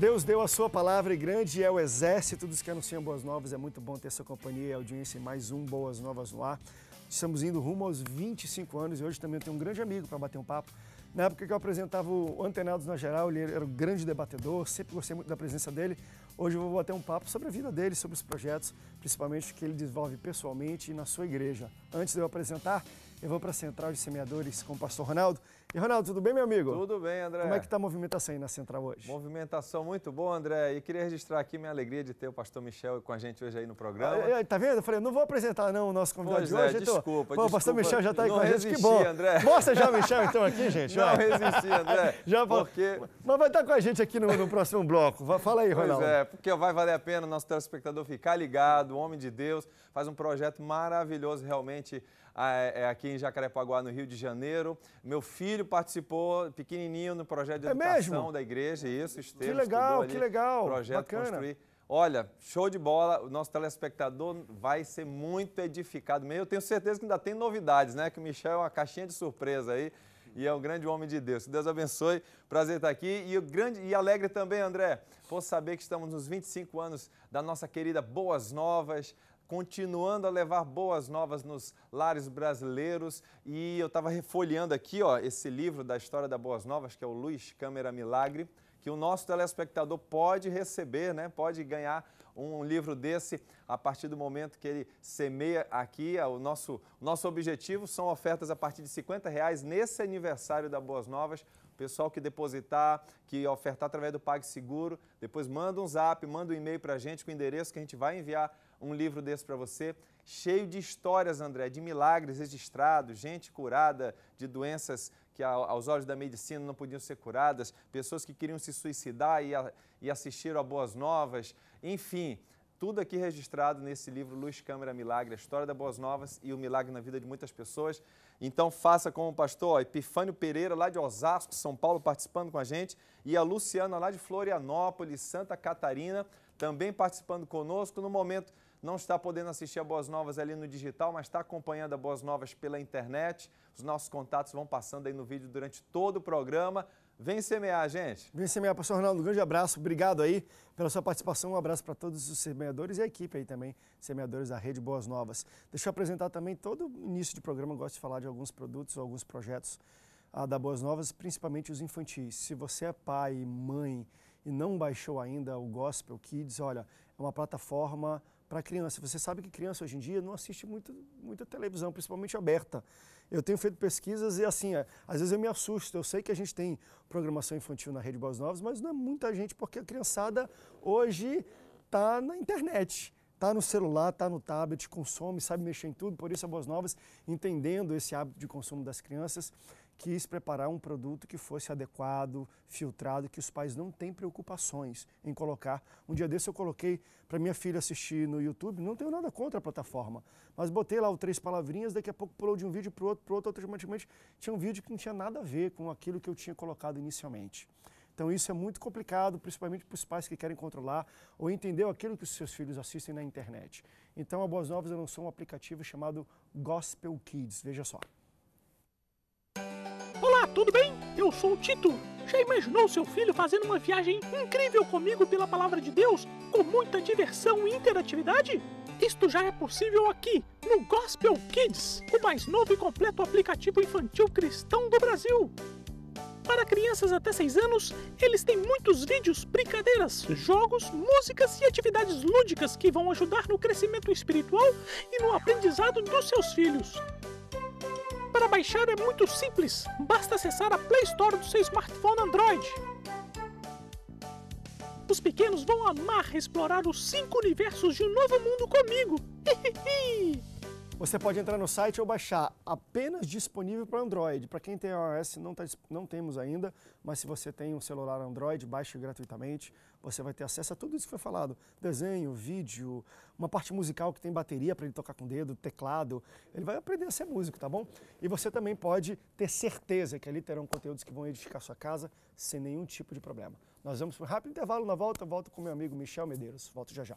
Deus deu a sua palavra e grande é o exército dos que anunciam boas novas. É muito bom ter sua companhia e audiência em mais um Boas Novas no Ar. Estamos indo rumo aos 25 anos e hoje também eu tenho um grande amigo para bater um papo. Na época que eu apresentava o Antenados na Geral, ele era um grande debatedor, sempre gostei muito da presença dele. Hoje eu vou bater um papo sobre a vida dele, sobre os projetos, principalmente que ele desenvolve pessoalmente e na sua igreja. Antes de eu apresentar, eu vou para a Central de Semeadores com o pastor Ronaldo. E Ronaldo, tudo bem, meu amigo? Tudo bem, André. Como é que está a movimentação aí na Central hoje? Movimentação muito boa, André. E queria registrar aqui minha alegria de ter o pastor Michel com a gente hoje aí no programa. Ah, é, tá vendo? Eu falei, não vou apresentar não o nosso convidado pois de é, hoje. É, então... desculpa, Pô, desculpa. O pastor Michel já está aí com a gente, resisti, que bom. André. Mostra já o Michel então aqui, gente. Não vai. resisti, André. já porque... Mas vai estar tá com a gente aqui no, no próximo bloco. Fala aí, Ronaldo. Pois é, porque vai valer a pena o nosso telespectador ficar ligado, o homem de Deus, faz um projeto maravilhoso realmente ah, é, é aqui em Jacarepaguá, no Rio de Janeiro. Meu filho participou, pequenininho, no projeto de é educação mesmo? da igreja, isso, esteve, Que legal, ali, que legal, projeto bacana. Construir. Olha, show de bola, o nosso telespectador vai ser muito edificado Eu tenho certeza que ainda tem novidades, né? Que o Michel é uma caixinha de surpresa aí e é um grande homem de Deus. Que Deus abençoe, prazer estar aqui e, grande, e alegre também, André, por saber que estamos nos 25 anos da nossa querida Boas Novas, continuando a levar boas novas nos lares brasileiros. E eu estava refolheando aqui ó, esse livro da história da Boas Novas, que é o Luiz Câmera Milagre, que o nosso telespectador pode receber, né? pode ganhar um livro desse a partir do momento que ele semeia aqui. É o nosso, nosso objetivo são ofertas a partir de 50 reais nesse aniversário da Boas Novas. O pessoal que depositar, que ofertar através do PagSeguro, depois manda um zap, manda um e-mail para a gente com o endereço que a gente vai enviar um livro desse para você, cheio de histórias, André, de milagres registrados, gente curada de doenças que aos olhos da medicina não podiam ser curadas, pessoas que queriam se suicidar e, a, e assistiram a Boas Novas, enfim, tudo aqui registrado nesse livro Luz, Câmara, Milagre, a história da Boas Novas e o milagre na vida de muitas pessoas. Então faça como o pastor Epifânio Pereira, lá de Osasco, São Paulo, participando com a gente, e a Luciana, lá de Florianópolis, Santa Catarina, também participando conosco no momento não está podendo assistir a Boas Novas ali no digital, mas está acompanhando a Boas Novas pela internet. Os nossos contatos vão passando aí no vídeo durante todo o programa. Vem semear, gente. Vem semear, pastor Ronaldo. Um grande abraço. Obrigado aí pela sua participação. Um abraço para todos os semeadores e a equipe aí também, semeadores da Rede Boas Novas. Deixa eu apresentar também todo início de programa. Gosto de falar de alguns produtos, alguns projetos ah, da Boas Novas, principalmente os infantis. Se você é pai, mãe e não baixou ainda o Gospel Kids, olha, é uma plataforma para criança. Você sabe que criança hoje em dia não assiste muito, muita televisão, principalmente aberta. Eu tenho feito pesquisas e assim, é, às vezes eu me assusto. Eu sei que a gente tem programação infantil na Rede Boas Novas, mas não é muita gente porque a criançada hoje está na internet. Está no celular, está no tablet, consome, sabe mexer em tudo, por isso a Boas Novas, entendendo esse hábito de consumo das crianças, quis preparar um produto que fosse adequado, filtrado, que os pais não têm preocupações em colocar. Um dia desse eu coloquei para minha filha assistir no YouTube, não tenho nada contra a plataforma, mas botei lá o três palavrinhas, daqui a pouco pulou de um vídeo para o outro, para o outro, automaticamente tinha um vídeo que não tinha nada a ver com aquilo que eu tinha colocado inicialmente. Então isso é muito complicado, principalmente para os pais que querem controlar ou entender aquilo que os seus filhos assistem na internet. Então a Boas Novas lançou um aplicativo chamado Gospel Kids, veja só tudo bem? Eu sou o Tito. Já imaginou seu filho fazendo uma viagem incrível comigo pela palavra de Deus, com muita diversão e interatividade? Isto já é possível aqui, no Gospel Kids, o mais novo e completo aplicativo infantil cristão do Brasil. Para crianças até 6 anos, eles têm muitos vídeos, brincadeiras, jogos, músicas e atividades lúdicas que vão ajudar no crescimento espiritual e no aprendizado dos seus filhos. Para baixar é muito simples, basta acessar a Play Store do seu smartphone Android. Os pequenos vão amar explorar os cinco universos de um novo mundo comigo! Hihihi! Você pode entrar no site ou baixar, apenas disponível para Android. Para quem tem iOS, não, tá, não temos ainda, mas se você tem um celular Android, baixe gratuitamente. Você vai ter acesso a tudo isso que foi falado: desenho, vídeo, uma parte musical que tem bateria para ele tocar com o dedo, teclado. Ele vai aprender a ser músico, tá bom? E você também pode ter certeza que ali terão conteúdos que vão edificar sua casa sem nenhum tipo de problema. Nós vamos para um rápido intervalo na volta. Volto com meu amigo Michel Medeiros. Volto já já.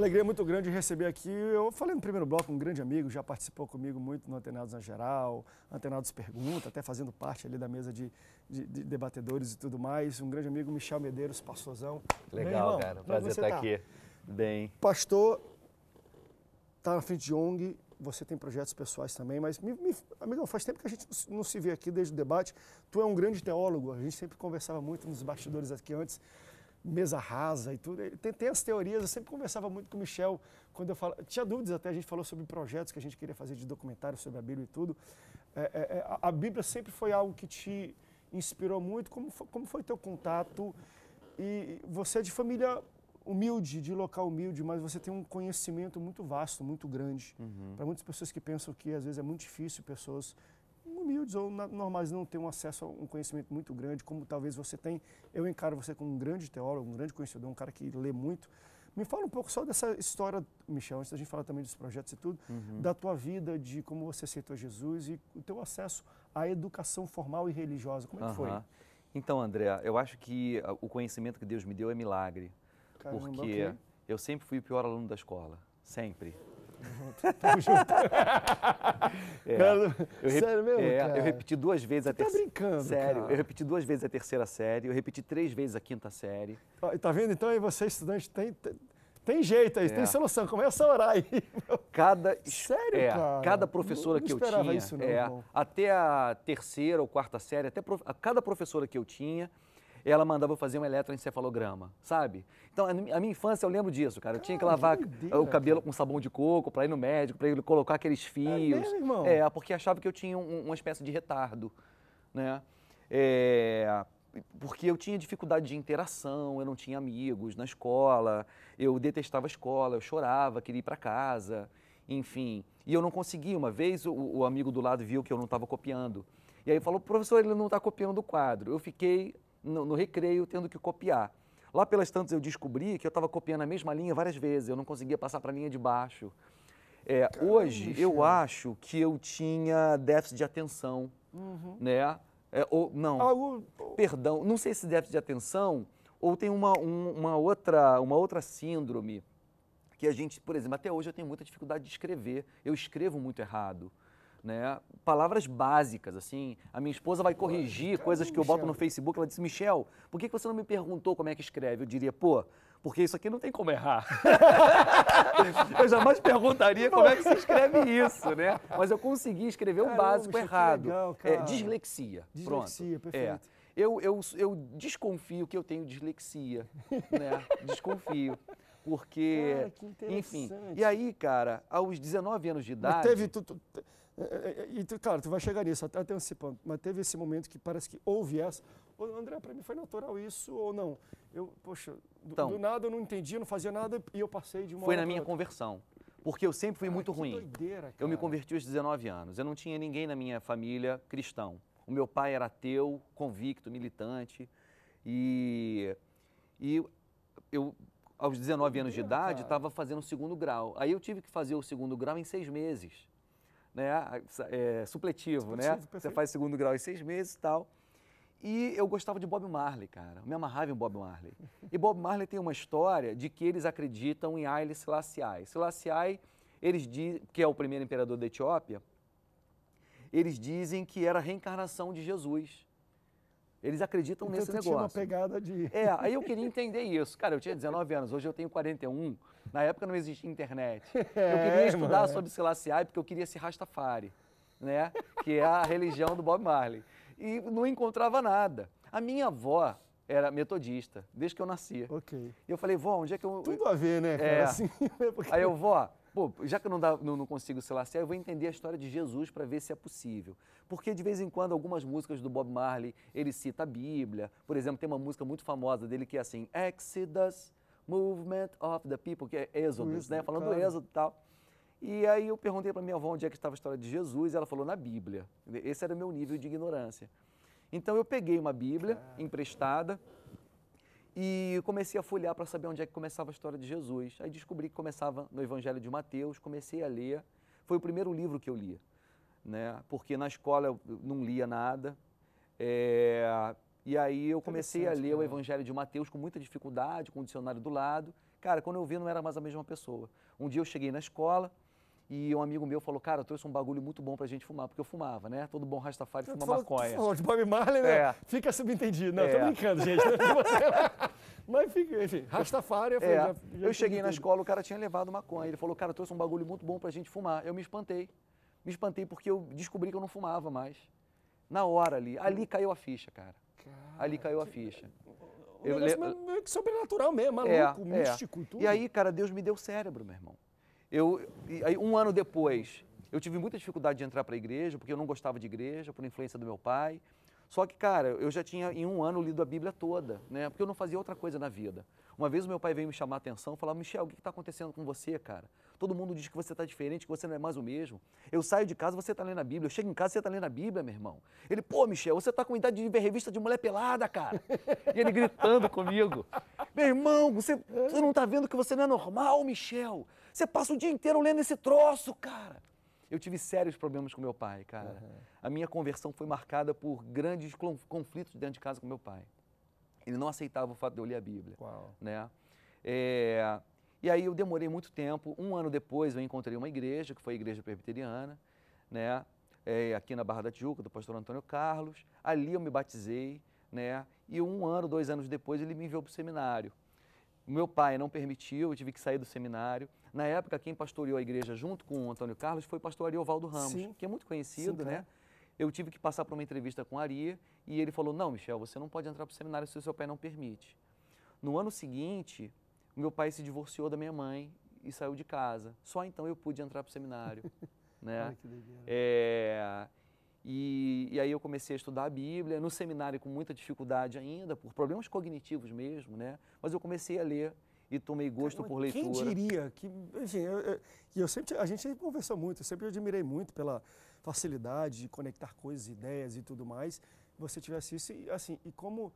alegria muito grande receber aqui. Eu falei no primeiro bloco, um grande amigo, já participou comigo muito no Antenados na Geral, Antenados Pergunta, até fazendo parte ali da mesa de, de, de debatedores e tudo mais. Um grande amigo, Michel Medeiros, pastorzão. Legal, irmão, cara. Prazer estar tá? aqui. Bem. Pastor, tá na frente de ONG, você tem projetos pessoais também, mas, me, me, amigão, faz tempo que a gente não se vê aqui desde o debate. Tu é um grande teólogo, a gente sempre conversava muito nos bastidores aqui antes mesa rasa e tudo. Tem, tem as teorias, eu sempre conversava muito com o Michel quando eu falava. Tinha dúvidas até, a gente falou sobre projetos que a gente queria fazer de documentário sobre a Bíblia e tudo. É, é, é a, a Bíblia sempre foi algo que te inspirou muito. Como foi, como foi teu contato? E você é de família humilde, de local humilde, mas você tem um conhecimento muito vasto, muito grande. Uhum. Para muitas pessoas que pensam que às vezes é muito difícil pessoas humildes ou normais não têm um acesso a um conhecimento muito grande, como talvez você tem. Eu encaro você como um grande teólogo, um grande conhecedor, um cara que lê muito. Me fala um pouco só dessa história, Michel, antes da gente falar também dos projetos e tudo, uhum. da tua vida, de como você aceitou Jesus e o teu acesso à educação formal e religiosa. Como é que uhum. foi? Então, André, eu acho que ah, o conhecimento que Deus me deu é milagre. Caramba, porque okay. eu sempre fui o pior aluno da escola, sempre. Tamo junto. é, cara, sério mesmo? É, cara. eu repeti duas vezes Você a terceira. Tá brincando? Sério, cara. eu repeti duas vezes a terceira série, eu repeti três vezes a quinta série. Ah, tá vendo? Então aí você, estudante, tem. tem... tem jeito aí, é. tem solução. Começa a orar aí. Cada, Sério, é, cara? Cada professora não, não que eu tinha. Isso, não, é, até a terceira ou quarta série, até a cada professora que eu tinha, ela mandava eu fazer um eletroencefalograma, sabe? Então, a minha infância, eu lembro disso, cara. Eu tinha que lavar que ideia, o cabelo cara. com sabão de coco para ir no médico, para ele colocar aqueles fios. É, mesmo, irmão? é porque achava que eu tinha um, uma espécie de retardo, né? É, porque eu tinha dificuldade de interação, eu não tinha amigos na escola, eu detestava a escola, eu chorava, queria ir para casa, enfim. E eu não conseguia. Uma vez o, o amigo do lado viu que eu não estava copiando. E aí falou, professor, ele não está copiando o quadro. Eu fiquei no, no recreio tendo que copiar. Lá pelas tantas eu descobri que eu estava copiando a mesma linha várias vezes, eu não conseguia passar para a linha de baixo. É, Caramba, hoje eu acho que eu tinha déficit de atenção, uhum. né? É, ou, não, ah, perdão, não sei se déficit de atenção ou tem uma, um, uma, outra, uma outra síndrome que a gente, por exemplo, até hoje eu tenho muita dificuldade de escrever, eu escrevo muito errado né? Palavras básicas, assim. A minha esposa vai corrigir coisas que eu boto no Facebook. Ela disse, Michel, por que você não me perguntou como é que escreve? Eu diria, pô, porque isso aqui não tem como errar. eu jamais perguntaria como é que se escreve isso, né? Mas eu consegui escrever Caramba, o básico errado. Legal, é, dislexia. Dislexia, Pronto. É. perfeito. É. Eu, eu, eu desconfio que eu tenho dislexia, né? Desconfio porque cara, que enfim. E aí, cara, aos 19 anos de idade. Mas teve tu, tu, é, é, é, e, claro, tu vai chegar nisso, até antecipando, mas teve esse momento que parece que houve essa. Ô, André, para mim foi natural isso ou não? Eu, poxa, do, então, do nada eu não entendi, não fazia nada e eu passei de uma. Foi na minha outra. conversão. Porque eu sempre fui cara, muito ruim. Doideira, eu me converti aos 19 anos. Eu não tinha ninguém na minha família cristão. O meu pai era ateu, convicto, militante. E, e eu, aos 19 doideira, anos de idade, estava fazendo o segundo grau. Aí eu tive que fazer o segundo grau em seis meses né? É, supletivo, né? Você faz segundo grau em seis meses e tal. E eu gostava de Bob Marley, cara. Eu me amarrava em Bob Marley. E Bob Marley tem uma história de que eles acreditam em Haile Selassie. Selassie, eles dizem, que é o primeiro imperador da Etiópia, eles dizem que era a reencarnação de Jesus. Eles acreditam então, nesse negócio. Tinha uma pegada de. É, aí eu queria entender isso. Cara, eu tinha 19 anos, hoje eu tenho 41. Na época não existia internet. Eu queria é, estudar mano. sobre Selassie porque eu queria ser Rastafari, né? Que é a religião do Bob Marley. E não encontrava nada. A minha avó era metodista, desde que eu nascia Ok. E eu falei, vó, onde é que eu... Tudo a ver, né, cara? É. Assim, né? porque... Aí eu, vó, pô, já que eu não, dá, não, não consigo Selassie, eu vou entender a história de Jesus para ver se é possível. Porque de vez em quando algumas músicas do Bob Marley, ele cita a Bíblia. Por exemplo, tem uma música muito famosa dele que é assim, Exodus Movement of the People, que é Êxodo, né? Falando do Êxodo e tal. E aí eu perguntei para minha avó onde é que estava a história de Jesus, ela falou na Bíblia. Esse era o meu nível de ignorância. Então eu peguei uma Bíblia emprestada e comecei a folhear para saber onde é que começava a história de Jesus. Aí descobri que começava no Evangelho de Mateus, comecei a ler. Foi o primeiro livro que eu lia, né? Porque na escola eu não lia nada. É, e aí eu comecei a ler o é. Evangelho de Mateus com muita dificuldade, com o dicionário do lado. Cara, quando eu vi, não era mais a mesma pessoa. Um dia eu cheguei na escola e um amigo meu falou, cara, eu trouxe um bagulho muito bom pra gente fumar, porque eu fumava, né? Todo bom Rastafari fuma falou, maconha. falou de Bob Marley, né? É. Fica subentendido. Não, é. tô brincando, gente. É Mas fica, enfim, Rastafari... Eu, falei, é. já, já eu cheguei na escola, o cara tinha levado maconha. Ele falou, cara, eu trouxe um bagulho muito bom pra gente fumar. Eu me espantei. Me espantei porque eu descobri que eu não fumava mais. Na hora ali. Ali caiu a ficha, cara. Ali caiu a ficha. Um eu lembro... meio que sobrenatural mesmo, maluco, é, é. místico é. e tudo. E aí, cara, Deus me deu cérebro, meu irmão. Eu, aí, um ano depois, eu tive muita dificuldade de entrar para a igreja, porque eu não gostava de igreja, por influência do meu pai. Só que, cara, eu já tinha em um ano lido a Bíblia toda, né? Porque eu não fazia outra coisa na vida. Uma vez o meu pai veio me chamar a atenção, falar: Michel, o que está acontecendo com você, cara? Todo mundo diz que você está diferente, que você não é mais o mesmo. Eu saio de casa, você está lendo a Bíblia. Eu chego em casa, você está lendo a Bíblia, meu irmão. Ele, pô, Michel, você está com idade de ver revista de mulher pelada, cara. E ele gritando comigo: Meu irmão, você, você não está vendo que você não é normal, Michel? Você passa o dia inteiro lendo esse troço, cara. Eu tive sérios problemas com meu pai, cara. Uhum. A minha conversão foi marcada por grandes conflitos dentro de casa com meu pai. Ele não aceitava o fato de eu ler a Bíblia. Uau. Né? É, e aí eu demorei muito tempo. Um ano depois eu encontrei uma igreja, que foi a igreja presbiteriana, né? É, aqui na Barra da Tijuca, do pastor Antônio Carlos. Ali eu me batizei, né? E um ano, dois anos depois ele me enviou para o seminário. O meu pai não permitiu, eu tive que sair do seminário. Na época, quem pastoreou a igreja junto com o Antônio Carlos foi o pastor Ariovaldo Ramos, Sim. que é muito conhecido, Sim, né? Eu tive que passar por uma entrevista com Ari e ele falou: Não, Michel, você não pode entrar para o seminário se o seu pai não permite. No ano seguinte, meu pai se divorciou da minha mãe e saiu de casa. Só então eu pude entrar para o seminário. né? Ai, que e, e, aí eu comecei a estudar a Bíblia, no seminário com muita dificuldade ainda, por problemas cognitivos mesmo, né? Mas eu comecei a ler e tomei gosto Caramba, por leitura. Quem diria que, enfim, eu, eu, eu, sempre, a gente conversou muito, eu sempre admirei muito pela facilidade de conectar coisas, ideias e tudo mais. Você tivesse isso e assim, e como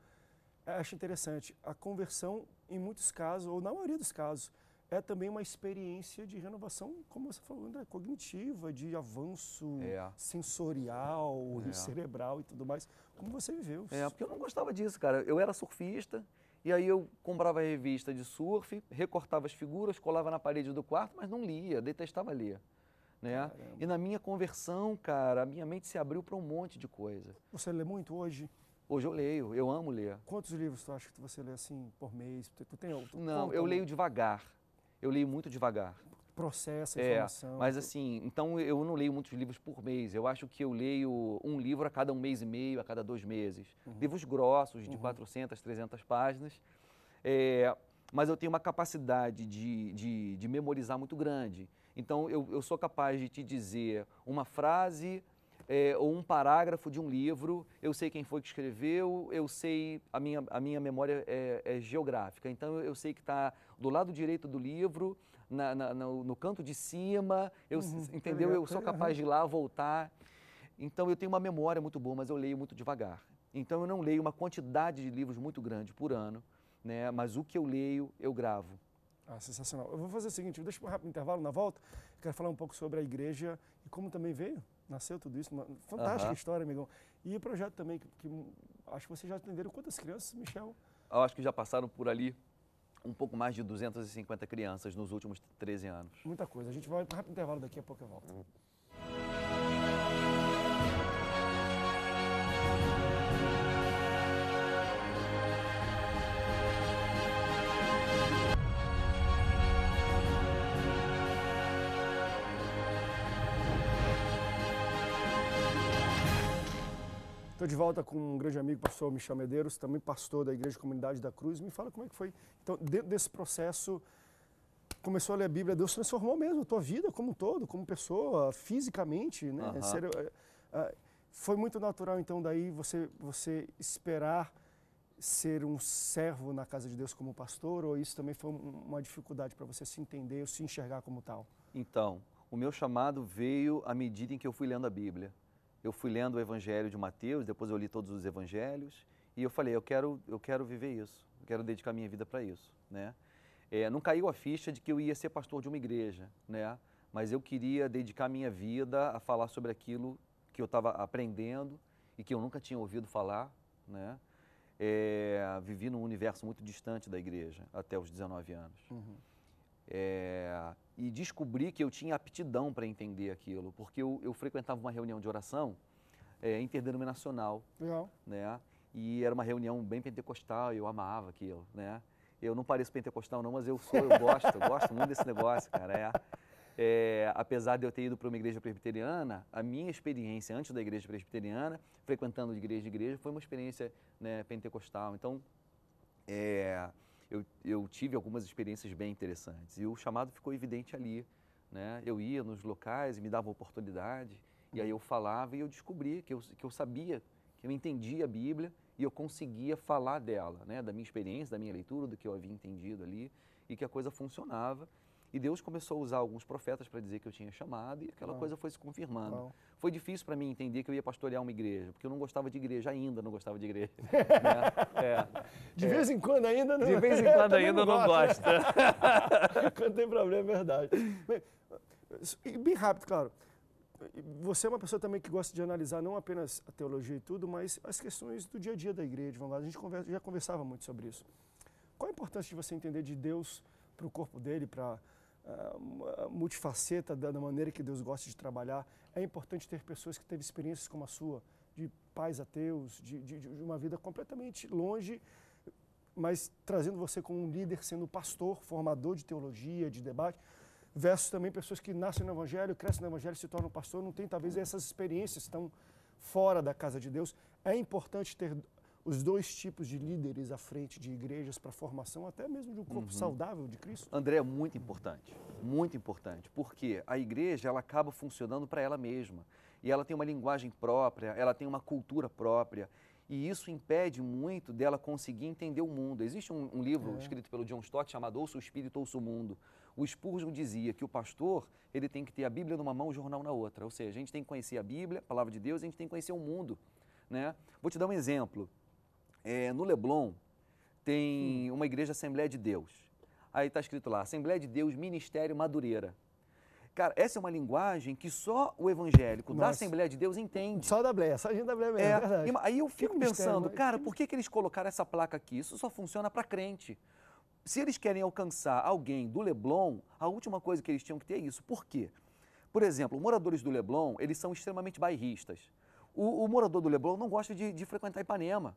acho interessante, a conversão em muitos casos, ou na maioria dos casos, é também uma experiência de renovação, como você falou, né, cognitiva, de avanço é. sensorial é. cerebral e tudo mais. Como você viveu? É, porque eu não gostava disso, cara. Eu era surfista, e aí eu comprava revista de surf, recortava as figuras, colava na parede do quarto, mas não lia, detestava ler. Né? E na minha conversão, cara, a minha mente se abriu para um monte de coisa. Você lê muito hoje? Hoje eu leio, eu amo ler. Quantos livros tu acha que você lê assim por mês? Tu tem, outro? não, conta, eu leio devagar eu leio muito devagar. Processa a é, informação. É, mas assim, então eu não leio muitos livros por mês. Eu acho que eu leio um livro a cada um mês e meio, a cada dois meses. Uhum. Livros grossos, de uhum. 400, 300 páginas. É, mas eu tenho uma capacidade de, de, de memorizar muito grande. Então, eu, eu sou capaz de te dizer uma frase é, ou um parágrafo de um livro, eu sei quem foi que escreveu, eu sei, a minha, a minha memória é, é geográfica, então eu sei que está do lado direito do livro, na, na, no, no, canto de cima, eu, uhum, entendeu? Eu sou capaz de ir lá voltar. Então eu tenho uma memória muito boa, mas eu leio muito devagar. Então eu não leio uma quantidade de livros muito grande por ano, né? mas o que eu leio, eu gravo. Ah, sensacional. Eu vou fazer o seguinte, deixa um rápido intervalo na volta. Quero falar um pouco sobre a igreja e como também veio nasceu tudo isso. Uma fantástica uhum. história, amigão. E o projeto também, que, que, acho que vocês já atenderam quantas crianças, Michel? Eu acho que já passaram por ali um pouco mais de 250 crianças nos últimos 13 anos. Muita coisa. A gente vai para um rápido intervalo daqui a pouco eu volto. Estou de volta com um grande amigo, pastor Michel Medeiros, também pastor da Igreja Comunidade da Cruz. Me fala como é que foi. Então, dentro desse processo, começou a ler a Bíblia, Deus transformou mesmo a tua vida como um todo, como pessoa, fisicamente, né? Uhum. foi muito natural, então, daí você, você esperar ser um servo na casa de Deus como pastor, ou isso também foi uma dificuldade para você se entender ou se enxergar como tal? Então, o meu chamado veio à medida em que eu fui lendo a Bíblia eu fui lendo o Evangelho de Mateus, depois eu li todos os Evangelhos e eu falei, eu quero, eu quero viver isso, eu quero dedicar minha vida para isso, né? É, não caiu a ficha de que eu ia ser pastor de uma igreja, né? Mas eu queria dedicar minha vida a falar sobre aquilo que eu estava aprendendo e que eu nunca tinha ouvido falar, né? É, vivi num universo muito distante da igreja até os 19 anos. Uhum. É, e descobri que eu tinha aptidão para entender aquilo, porque eu, eu, frequentava uma reunião de oração é, interdenominacional. Legal. Né? E era uma reunião bem pentecostal, e eu amava aquilo, né? Eu não pareço pentecostal não, mas eu sou, eu gosto, eu gosto muito desse negócio, cara. É, é, apesar de eu ter ido para uma igreja presbiteriana, a minha experiência antes da igreja presbiteriana, frequentando de igreja em igreja, foi uma experiência né, pentecostal. Então, é, eu, eu tive algumas experiências bem interessantes e o chamado ficou evidente ali. Né? Eu ia nos locais e me dava oportunidade e aí eu falava e eu descobri que eu, que eu sabia, que eu entendia a Bíblia e eu conseguia falar dela, né? da minha experiência, da minha leitura, do que eu havia entendido ali e que a coisa funcionava e Deus começou a usar alguns profetas para dizer que eu tinha chamado e aquela coisa foi se confirmando. Foi difícil para mim entender que eu ia pastorear uma igreja, porque eu não gostava de igreja ainda, não gostava de igreja. né? é. De vez em quando ainda não. De vez em quando ainda não, não gosta. quando tem problema, é verdade. Bem, bem rápido, claro. Você é uma pessoa também que gosta de analisar não apenas a teologia e tudo, mas as questões do dia a dia da igreja, vamos lá. A gente conversa, já conversava muito sobre isso. Qual a importância de você entender de Deus para o corpo dele, para multifaceta da, maneira que Deus gosta de trabalhar. É importante ter pessoas que teve experiências como a sua, de pais ateus, de, de, de uma vida completamente longe, mas trazendo você como um líder, sendo pastor, formador de teologia, de debate versus também pessoas que nascem no Evangelho, crescem no Evangelho, se tornam pastor, não tem talvez essas experiências, estão fora da casa de Deus. É importante ter os dois tipos de líderes à frente de igrejas para a formação, até mesmo de um corpo uhum. saudável de Cristo? André, é muito importante, muito importante, porque a igreja ela acaba funcionando para ela mesma e ela tem uma linguagem própria, ela tem uma cultura própria e isso impede muito dela conseguir entender o mundo. Existe um, um livro é. escrito pelo John Stott chamado Ouça o Espírito, Ouça o Mundo. O Spurgeon dizia que o pastor ele tem que ter a Bíblia numa mão e o jornal na outra. Ou seja, a gente tem que conhecer a Bíblia, a palavra de Deus, e a gente tem que conhecer o mundo. Né? Vou te dar um exemplo é, no Leblon, tem hum. uma igreja Assembleia de Deus. Aí está escrito lá, Assembleia de Deus, Ministério Madureira. Cara, essa é uma linguagem que só o evangélico Nossa. da Assembleia de Deus entende. Só da Bleia, só a gente da Bleia mesmo, é, é verdade. Aí eu fico que pensando, mistério, cara, que... por que, que eles colocaram essa placa aqui? Isso só funciona para crente. Se eles querem alcançar alguém do Leblon, a última coisa que eles tinham que ter é isso. Por quê? Por exemplo, moradores do Leblon, eles são extremamente bairristas. O, o morador do Leblon não gosta de, de frequentar Ipanema.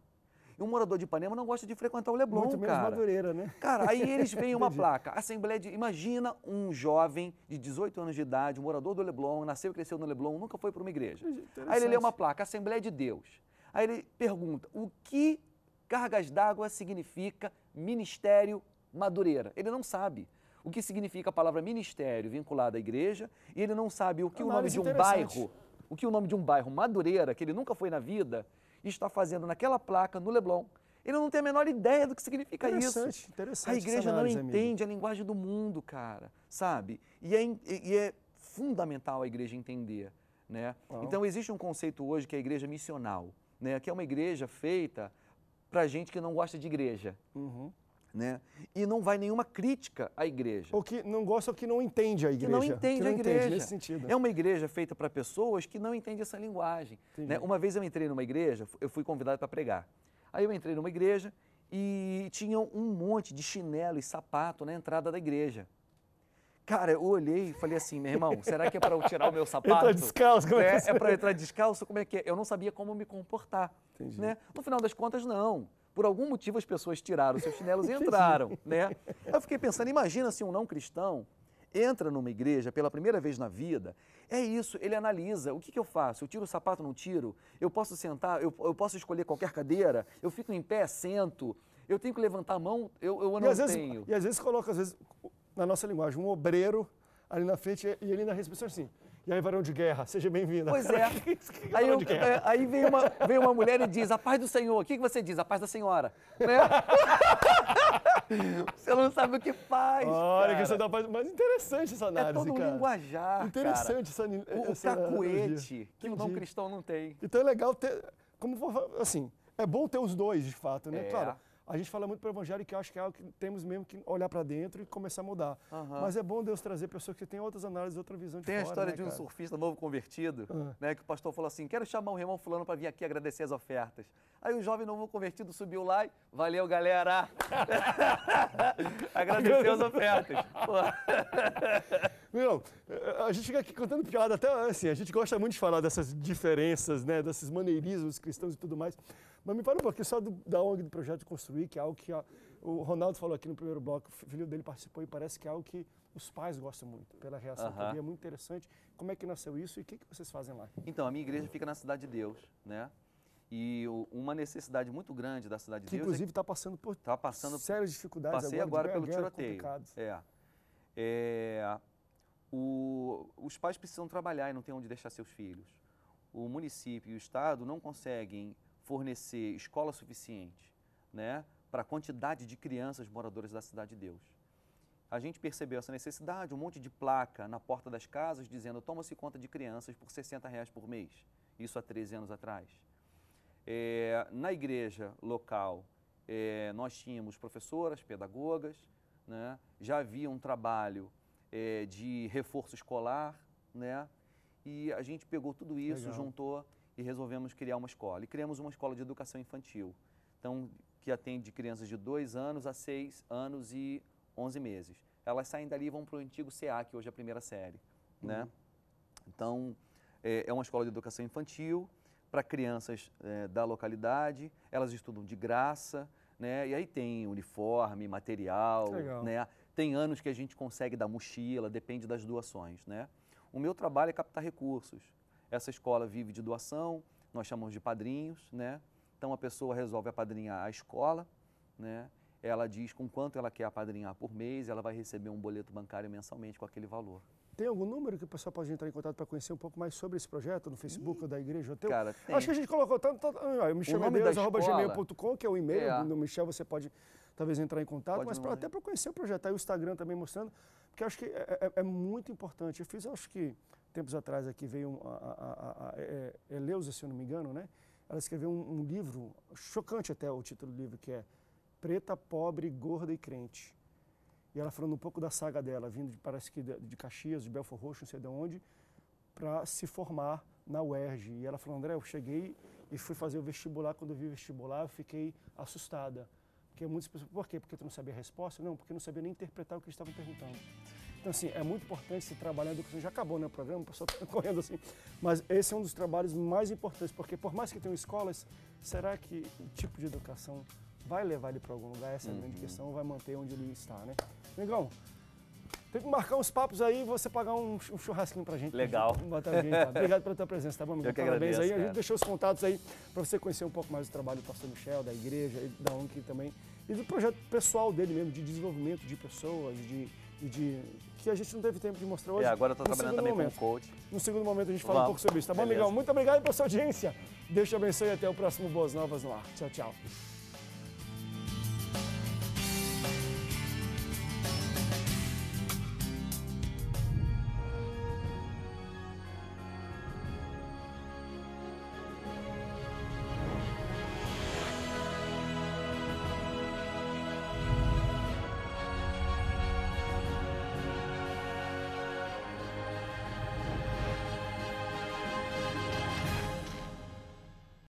E um morador de Ipanema não gosta de frequentar o Leblon, Muito menos Madureira, né? Cara, aí eles veem uma placa. Assembleia de... Imagina um jovem de 18 anos de idade, morador do Leblon, nasceu e cresceu no Leblon, nunca foi para uma igreja. Aí ele lê uma placa, Assembleia de Deus. Aí ele pergunta, o que cargas d'água significa ministério Madureira? Ele não sabe o que significa a palavra ministério vinculada à igreja, e ele não sabe o que é Análise o nome de um bairro, o que o nome de um bairro Madureira, que ele nunca foi na vida, está fazendo naquela placa, no Leblon. Ele não tem a menor ideia do que significa interessante, isso. Interessante, A igreja análise, não entende amigo. a linguagem do mundo, cara, sabe? E é, e é fundamental a igreja entender, né? Então existe um conceito hoje que é a igreja missional, né? Que é uma igreja feita para gente que não gosta de igreja, uhum. Né? E não vai nenhuma crítica à igreja. Ou que não gosta é ou que não entende a igreja. Que não entende que não a igreja. Entende nesse sentido. É uma igreja feita para pessoas que não entendem essa linguagem. Né? Uma vez eu entrei numa igreja, eu fui convidado para pregar. Aí eu entrei numa igreja e tinham um monte de chinelo e sapato na entrada da igreja. Cara, eu olhei e falei assim, meu irmão, será que é para eu tirar o meu sapato? Entrar descalço, como é, é, é para entrar descalço, como é que é? Eu não sabia como me comportar. Entendi. Né? No final das contas, não. Por algum motivo as pessoas tiraram seus chinelos e entraram, né? Eu fiquei pensando, imagina se um não cristão entra numa igreja pela primeira vez na vida, é isso, ele analisa, o que, que eu faço? Eu tiro o sapato, não tiro? Eu posso sentar, eu, eu posso escolher qualquer cadeira? Eu fico em pé, sento? Eu tenho que levantar a mão? Eu, eu não e tenho. e às vezes coloca, às vezes, na nossa linguagem, um obreiro ali na frente e ele na recepção assim... E aí, varão de guerra, seja bem-vinda. Pois é. aí, eu, é, aí vem, uma, vem uma mulher e diz, a paz do Senhor. O que, que você diz? A paz da senhora. Né? você não sabe o que faz. Olha, cara. que você dá paz. Mas interessante essa é análise. É todo cara. linguajar. Interessante cara. essa, o, essa. O cacuete que o não cristão não tem. Então é legal ter. Como assim, é bom ter os dois, de fato, né? É. Claro a gente fala muito para o evangelho que acho que é algo que temos mesmo que olhar para dentro e começar a mudar. Uhum. Mas é bom Deus trazer pessoas que têm outras análises, outra visão de Tem fora, a história né, de um cara? surfista novo convertido, uhum. né, que o pastor falou assim: "Quero chamar um irmão fulano para vir aqui agradecer as ofertas". Aí o um jovem novo convertido subiu lá e "Valeu, galera". Agradecer as ofertas. Meu, eh, a gente fica aqui contando piada até assim, a gente gosta muito de falar dessas diferenças, né, desses maneirismos cristãos e tudo mais. Mas me fala um pouquinho só do, da ONG do Projeto Construir, que é algo que a, o Ronaldo falou aqui no primeiro bloco, o filho dele participou e parece que é algo que os pais gostam muito, pela reação uhum. que é muito interessante. Como é que nasceu isso e o que, que vocês fazem lá? Então, a minha igreja fica na Cidade de Deus, né? E uma necessidade muito grande da Cidade de que, Deus... É inclusive, está é passando por tá passando, sérias dificuldades passei agora, agora pelo é tiroteio. É. é o, os pais precisam trabalhar e não tem onde deixar seus filhos. O município e o Estado não conseguem fornecer escola suficiente né, para a quantidade de crianças moradoras da Cidade de Deus. A gente percebeu essa necessidade, um monte de placa na porta das casas dizendo toma-se conta de crianças por 60 reais por mês, isso há 13 anos atrás. É, na igreja local, é, nós tínhamos professoras, pedagogas, né, já havia um trabalho é, de reforço escolar, né, e a gente pegou tudo isso, Legal. juntou e resolvemos criar uma escola. E criamos uma escola de educação infantil, então, que atende crianças de 2 anos a 6 anos e 11 meses. Elas saem dali e vão para o antigo CA, que hoje é a primeira série. Né? Uhum. Né? Então, é, é uma escola de educação infantil para crianças é, da localidade, elas estudam de graça, né? E aí tem uniforme, material, né? Tem anos que a gente consegue dar mochila, depende das doações, né? O meu trabalho é captar recursos. Essa escola vive de doação, nós chamamos de padrinhos, né? Então a pessoa resolve apadrinhar a escola, né? Ela diz com quanto ela quer apadrinhar por mês, ela vai receber um boleto bancário mensalmente com aquele valor. Tem algum número que o pessoal pode entrar em contato para conhecer um pouco mais sobre esse projeto no Facebook Ih, da igreja? Teu? Cara, tem. Acho que a gente colocou tanto. Ah, me chamo micheldeus.gmail.com, que é o e-mail é. do Michel, você pode talvez entrar em contato, pode mas pra, até para conhecer o projeto. Tá aí o Instagram também mostrando, porque acho que é, é, é muito importante. Eu fiz, acho que tempos atrás aqui veio a, a, a, a é, é, Eleusa, se eu não me engano, né? Ela escreveu um, um livro, chocante até o título do livro, que é Preta, Pobre, Gorda e Crente. E ela falando um pouco da saga dela, vindo de, parece que de, de Caxias, de Belfort Roxo, não sei de onde, para se formar na UERJ. E ela falou, André, eu cheguei e fui fazer o vestibular. Quando eu vi o vestibular, eu fiquei assustada. Porque muitas pessoas, por quê? Porque tu não sabia a resposta? Não, porque não sabia nem interpretar o que eles estavam perguntando. Então, assim, é muito importante se trabalhar em educação. Já acabou, né, o programa, o pessoal está correndo assim. Mas esse é um dos trabalhos mais importantes, porque por mais que tenham escolas, será que o tipo de educação vai levar ele para algum lugar? Essa é a uhum. grande questão, vai manter onde ele está, né? Negão, tem que marcar uns papos aí e você pagar um, um churrasquinho pra gente. Legal. gente tá? Obrigado pela tua presença, tá bom, amigo? Eu que Parabéns aí. Cara. A gente deixou os contatos aí para você conhecer um pouco mais do trabalho do pastor Michel, da igreja, da ONG também, e do projeto pessoal dele mesmo, de desenvolvimento de pessoas, de e de que a gente não teve tempo de mostrar hoje. E é, agora eu estou trabalhando também momento. com o coach. No segundo momento a gente fala um pouco sobre isso, tá bom, Beleza. amigão? Muito obrigado pela sua audiência. Deus te abençoe e até o próximo Boas Novas no ar. Tchau, tchau.